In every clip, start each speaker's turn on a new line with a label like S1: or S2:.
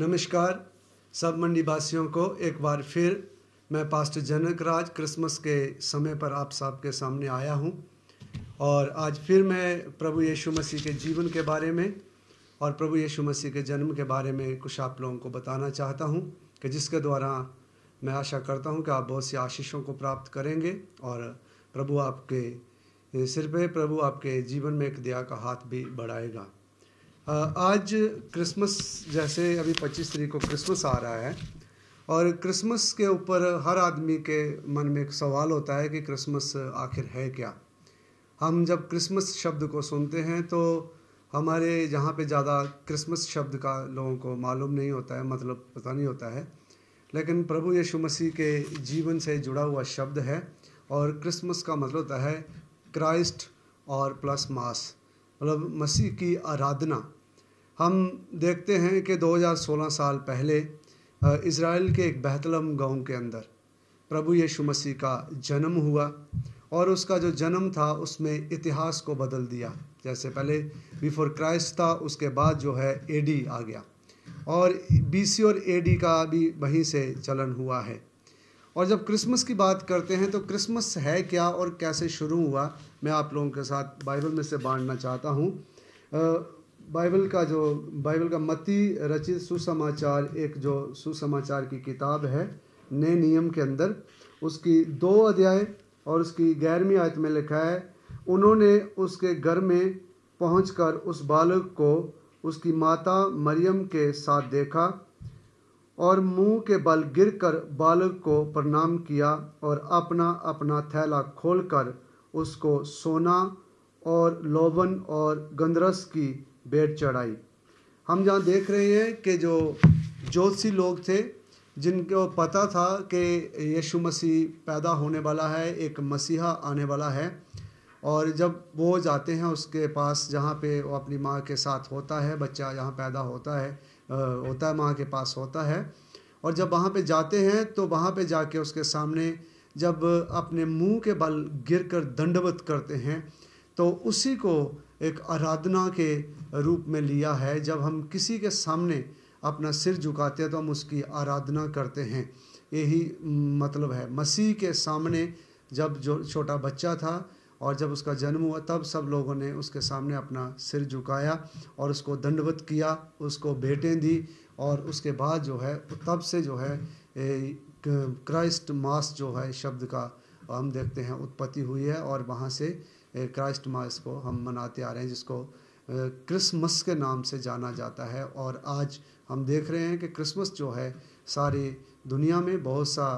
S1: नमस्कार सब मंडी वासियों को एक बार फिर मैं पास्टर जनक राज क्रिसमस के समय पर आप सबके सामने आया हूं और आज फिर मैं प्रभु यीशु मसीह के जीवन के बारे में और प्रभु यीशु मसीह के जन्म के बारे में कुछ आप लोगों को बताना चाहता हूं कि जिसके द्वारा मैं आशा करता हूं कि आप बहुत सी आशीषों को प्राप्त करेंगे और प्रभु आपके सिर पे प्रभु आपके जीवन में एक दया का हाथ भी बढ़ाएगा आज क्रिसमस जैसे अभी पच्चीस तारीख को क्रिसमस आ रहा है और क्रिसमस के ऊपर हर आदमी के मन में एक सवाल होता है कि क्रिसमस आखिर है क्या हम जब क्रिसमस शब्द को सुनते हैं तो हमारे यहाँ पे ज़्यादा क्रिसमस शब्द का लोगों को मालूम नहीं होता है मतलब पता नहीं होता है लेकिन प्रभु यीशु मसीह के जीवन से जुड़ा हुआ शब्द है और क्रिसमस का मतलब होता है क्राइस्ट और प्लस मास मतलब मसीह की आराधना हम देखते हैं कि 2016 साल पहले इसराइल के एक बहतलम गांव के अंदर प्रभु यीशु मसीह का जन्म हुआ और उसका जो जन्म था उसमें इतिहास को बदल दिया जैसे पहले बिफोर क्राइस्ट था उसके बाद जो है एडी आ गया और बीसी और एडी का भी वहीं से चलन हुआ है और जब क्रिसमस की बात करते हैं तो क्रिसमस है क्या और कैसे शुरू हुआ मैं आप लोगों के साथ बाइबल में से बांटना चाहता हूँ बाइबल का जो बाइबल का मती रचित सुसमाचार एक जो सुसमाचार की किताब है नए नियम के अंदर उसकी दो अध्याय और उसकी ग्यारहवीं आयत में लिखा है उन्होंने उसके घर में पहुँच उस बालक को उसकी माता मरियम के साथ देखा और मुंह के बल गिरकर बालक को प्रणाम किया और अपना अपना थैला खोलकर उसको सोना और लोबन और गंदरस की भेंट चढ़ाई हम जहाँ देख रहे हैं कि जो जोतसी लोग थे जिनको पता था कि यीशु मसीह पैदा होने वाला है एक मसीहा आने वाला है और जब वो जाते हैं उसके पास जहाँ पे वो अपनी माँ के साथ होता है बच्चा जहाँ पैदा होता है होता है माँ के पास होता है और जब वहाँ पे जाते हैं तो वहाँ पे जाके उसके सामने जब अपने मुंह के बल गिर कर दंडवत करते हैं तो उसी को एक आराधना के रूप में लिया है जब हम किसी के सामने अपना सिर झुकाते हैं तो हम उसकी आराधना करते हैं यही मतलब है मसीह के सामने जब जो छोटा बच्चा था और जब उसका जन्म हुआ तब सब लोगों ने उसके सामने अपना सिर झुकाया और उसको दंडवत किया उसको भेंटें दी और उसके बाद जो है तब से जो है क्राइस्ट मास जो है शब्द का हम देखते हैं उत्पत्ति हुई है और वहाँ से क्राइस्ट मास को हम मनाते आ रहे हैं जिसको क्रिसमस के नाम से जाना जाता है और आज हम देख रहे हैं कि क्रिसमस जो है सारी दुनिया में बहुत सा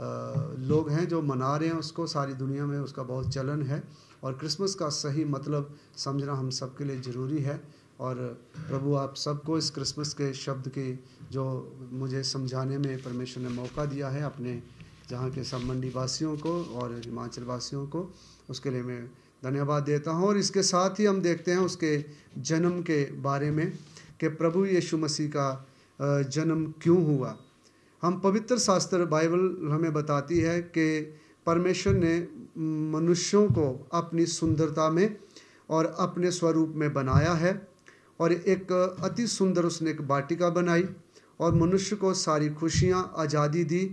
S1: लोग हैं जो मना रहे हैं उसको सारी दुनिया में उसका बहुत चलन है और क्रिसमस का सही मतलब समझना हम सब के लिए ज़रूरी है और प्रभु आप सबको इस क्रिसमस के शब्द के जो मुझे समझाने में परमेश्वर ने मौका दिया है अपने जहाँ के सब मंडी वासियों को और हिमाचल वासियों को उसके लिए मैं धन्यवाद देता हूँ और इसके साथ ही हम देखते हैं उसके जन्म के बारे में कि प्रभु यीशु मसीह का जन्म क्यों हुआ हम पवित्र शास्त्र बाइबल हमें बताती है कि परमेश्वर ने मनुष्यों को अपनी सुंदरता में और अपने स्वरूप में बनाया है और एक अति सुंदर उसने एक बाटिका बनाई और मनुष्य को सारी खुशियाँ आज़ादी दी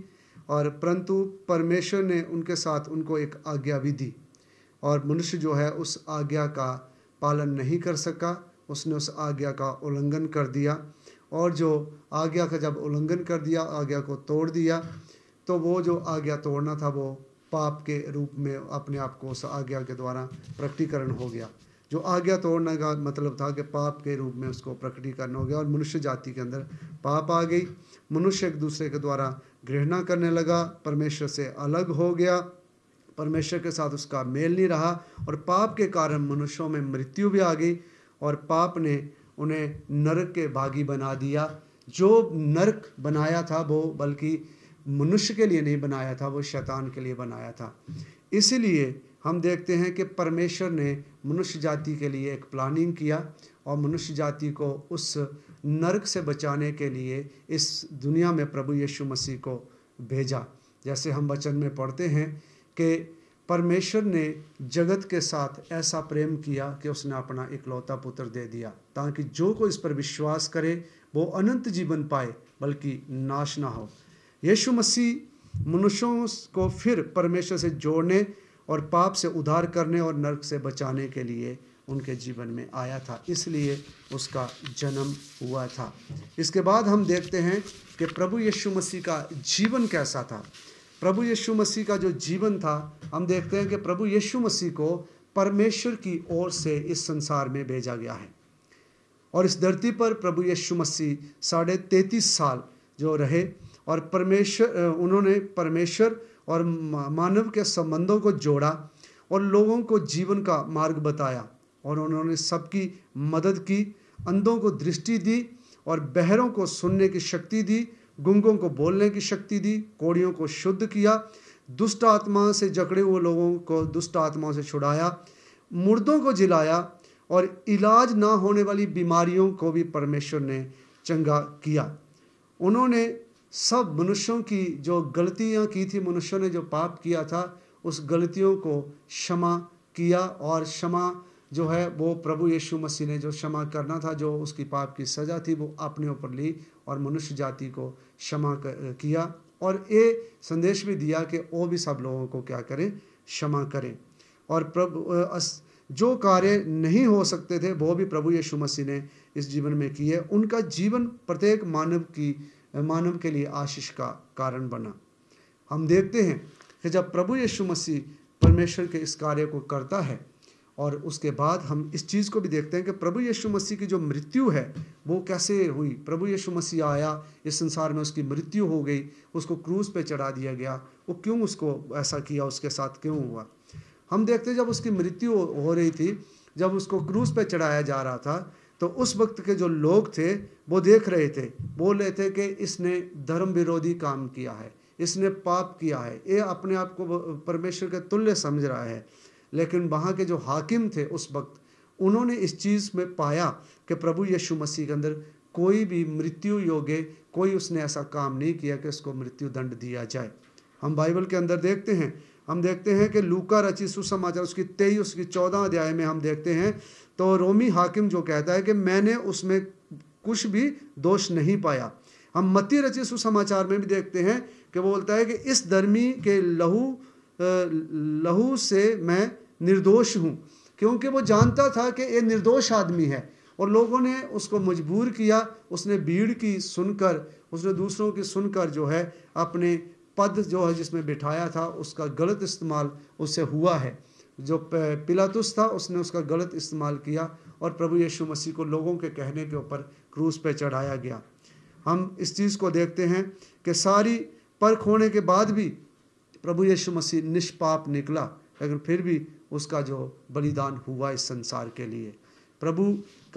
S1: और परंतु परमेश्वर ने उनके साथ उनको एक आज्ञा भी दी और मनुष्य जो है उस आज्ञा का पालन नहीं कर सका उसने उस आज्ञा का उल्लंघन कर दिया और जो आज्ञा का जब उल्लंघन कर दिया आज्ञा को तोड़ दिया तो वो जो आज्ञा तोड़ना था वो पाप के रूप में अपने आप को उस आज्ञा के द्वारा प्रकटीकरण हो गया जो आज्ञा तोड़ने का मतलब था कि पाप के रूप में उसको प्रकटीकरण हो गया और मनुष्य जाति के अंदर पाप आ गई मनुष्य एक दूसरे के द्वारा घृणा करने लगा परमेश्वर से अलग हो गया परमेश्वर के साथ उसका मेल नहीं रहा और पाप के कारण मनुष्यों में मृत्यु भी आ गई और पाप ने उन्हें नरक के भागी बना दिया जो नरक बनाया था वो बल्कि मनुष्य के लिए नहीं बनाया था वो शैतान के लिए बनाया था इसीलिए हम देखते हैं कि परमेश्वर ने मनुष्य जाति के लिए एक प्लानिंग किया और मनुष्य जाति को उस नरक से बचाने के लिए इस दुनिया में प्रभु यीशु मसीह को भेजा जैसे हम वचन में पढ़ते हैं कि परमेश्वर ने जगत के साथ ऐसा प्रेम किया कि उसने अपना इकलौता पुत्र दे दिया ताकि जो कोई इस पर विश्वास करे वो अनंत जीवन पाए बल्कि नाश ना हो यीशु मसीह मनुष्यों को फिर परमेश्वर से जोड़ने और पाप से उधार करने और नरक से बचाने के लिए उनके जीवन में आया था इसलिए उसका जन्म हुआ था इसके बाद हम देखते हैं कि प्रभु यीशु मसीह का जीवन कैसा था प्रभु यीशु मसीह का जो जीवन था हम देखते हैं कि प्रभु यीशु मसीह को परमेश्वर की ओर से इस संसार में भेजा गया है और इस धरती पर प्रभु यीशु मसीह साढ़े तैंतीस साल जो रहे और परमेश्वर उन्होंने परमेश्वर और मानव के संबंधों को जोड़ा और लोगों को जीवन का मार्ग बताया और उन्होंने सबकी मदद की अंधों को दृष्टि दी और बहरों को सुनने की शक्ति दी गुंगों को बोलने की शक्ति दी कोड़ियों को शुद्ध किया दुष्ट आत्मा से जकड़े हुए लोगों को दुष्ट आत्माओं से छुड़ाया मुर्दों को जिलाया और इलाज ना होने वाली बीमारियों को भी परमेश्वर ने चंगा किया उन्होंने सब मनुष्यों की जो गलतियाँ की थी मनुष्यों ने जो पाप किया था उस गलतियों को क्षमा किया और क्षमा जो है वो प्रभु यीशु मसीह ने जो क्षमा करना था जो उसकी पाप की सज़ा थी वो अपने ऊपर ली और मनुष्य जाति को क्षमा किया और ये संदेश भी दिया कि वो भी सब लोगों को क्या करें क्षमा करें और प्रभु जो कार्य नहीं हो सकते थे वो भी प्रभु यीशु मसीह ने इस जीवन में किए उनका जीवन प्रत्येक मानव की मानव के लिए आशीष का कारण बना हम देखते हैं कि जब प्रभु यीशु मसीह परमेश्वर के इस कार्य को करता है और उसके बाद हम इस चीज़ को भी देखते हैं कि प्रभु यीशु मसीह की जो मृत्यु है वो कैसे हुई प्रभु यीशु मसीह आया इस संसार में उसकी मृत्यु हो गई उसको क्रूज़ पे चढ़ा दिया गया वो क्यों उसको ऐसा किया उसके साथ क्यों हुआ हम देखते जब उसकी मृत्यु हो रही थी जब उसको क्रूज़ पे चढ़ाया जा रहा था तो उस वक्त के जो लोग थे वो देख रहे थे बोल रहे थे कि इसने धर्म विरोधी काम किया है इसने पाप किया है ये अपने आप को परमेश्वर के तुल्य समझ रहा है लेकिन वहाँ के जो हाकिम थे उस वक्त उन्होंने इस चीज़ में पाया कि प्रभु यीशु मसीह के अंदर कोई भी मृत्यु योग्य कोई उसने ऐसा काम नहीं किया कि उसको मृत्यु दंड दिया जाए हम बाइबल के अंदर देखते हैं हम देखते हैं कि लूका रची सुसमाचार उसकी तेईस उसकी चौदह अध्याय में हम देखते हैं तो रोमी हाकिम जो कहता है कि मैंने उसमें कुछ भी दोष नहीं पाया हम मती रची सुसमाचार में भी देखते हैं कि वो बोलता है कि इस धर्मी के लहू लहू से मैं निर्दोष हूँ क्योंकि वो जानता था कि ये निर्दोष आदमी है और लोगों ने उसको मजबूर किया उसने भीड़ की सुनकर उसने दूसरों की सुनकर जो है अपने पद जो है जिसमें बिठाया था उसका गलत इस्तेमाल उससे हुआ है जो पिलातुस था उसने उसका गलत इस्तेमाल किया और प्रभु यीशु मसीह को लोगों के कहने के ऊपर क्रूस पे चढ़ाया गया हम इस चीज़ को देखते हैं कि सारी परख होने के बाद भी प्रभु यीशु मसीह निष्पाप निकला लेकिन फिर भी उसका जो बलिदान हुआ इस संसार के लिए प्रभु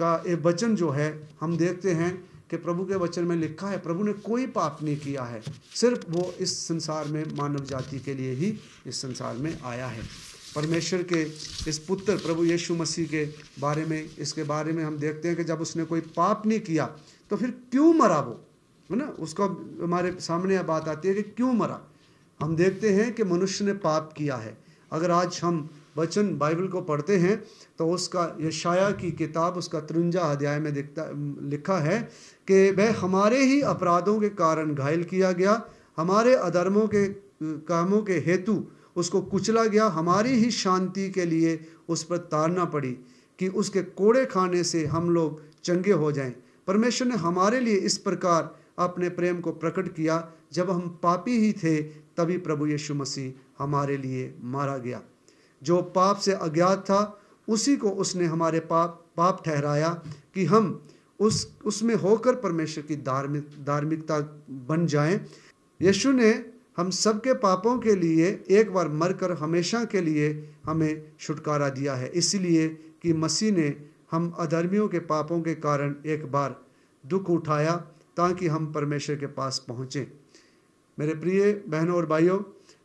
S1: का ये वचन जो है हम देखते हैं कि प्रभु के वचन में लिखा है प्रभु ने कोई पाप नहीं किया है सिर्फ वो इस संसार में मानव जाति के लिए ही इस संसार में आया है परमेश्वर के इस पुत्र प्रभु यीशु मसीह के बारे में इसके बारे में हम देखते हैं कि जब उसने कोई पाप नहीं किया तो फिर क्यों मरा वो है ना उसका हमारे सामने बात आती है कि क्यों मरा हम देखते हैं कि मनुष्य ने पाप किया है अगर आज हम बच्चन बाइबल को पढ़ते हैं तो उसका यशाया की किताब उसका तिरंजा अध्याय में दिखता लिखा है कि वह हमारे ही अपराधों के कारण घायल किया गया हमारे अधर्मों के कामों के हेतु उसको कुचला गया हमारी ही शांति के लिए उस पर तारना पड़ी कि उसके कोड़े खाने से हम लोग चंगे हो जाएं परमेश्वर ने हमारे लिए इस प्रकार अपने प्रेम को प्रकट किया जब हम पापी ही थे तभी प्रभु यीशु मसीह हमारे लिए मारा गया जो पाप से अज्ञात था उसी को उसने हमारे पाप पाप ठहराया कि हम उस उसमें होकर परमेश्वर की धार्मिक धार्मिकता बन जाएं यीशु ने हम सबके पापों के लिए एक बार मरकर हमेशा के लिए हमें छुटकारा दिया है इसलिए कि मसीह ने हम अधर्मियों के पापों के कारण एक बार दुख उठाया ताकि हम परमेश्वर के पास पहुँचें मेरे प्रिय बहनों और भाइयों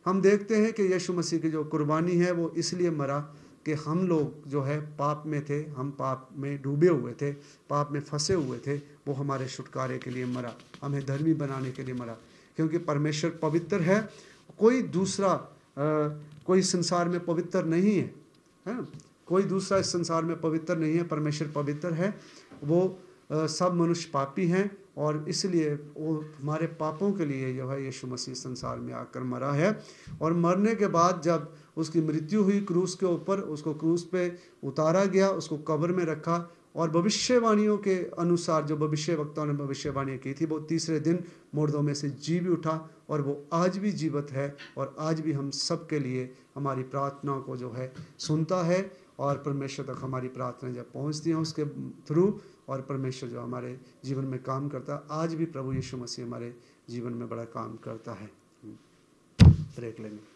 S1: हम देखते हैं कि यीशु मसीह की जो कुर्बानी है वो इसलिए मरा कि हम लोग जो है पाप में थे हम पाप में डूबे हुए थे पाप में फंसे हुए थे वो हमारे छुटकारे के लिए मरा हमें धर्मी बनाने के लिए मरा क्योंकि परमेश्वर पवित्र है कोई दूसरा आ, कोई संसार में पवित्र नहीं है है ना कोई दूसरा इस संसार में पवित्र नहीं है परमेश्वर पवित्र है वो आ, सब मनुष्य पापी हैं और इसलिए वो हमारे पापों के लिए जो है यीशु मसीह संसार में आकर मरा है और मरने के बाद जब उसकी मृत्यु हुई क्रूस के ऊपर उसको क्रूस पे उतारा गया उसको कब्र में रखा और भविष्यवाणियों के अनुसार जो भविष्य वक्ताओं ने भविष्यवाणियाँ की थी वो तीसरे दिन मुर्दों में से जी भी उठा और वो आज भी जीवित है और आज भी हम सब के लिए हमारी प्रार्थना को जो है सुनता है और परमेश्वर तक हमारी प्रार्थनाएं जब पहुंचती हैं उसके थ्रू और परमेश्वर जो हमारे जीवन में काम करता है आज भी प्रभु यीशु मसीह हमारे जीवन में बड़ा काम करता है हम्म। ब्रेक लेंगे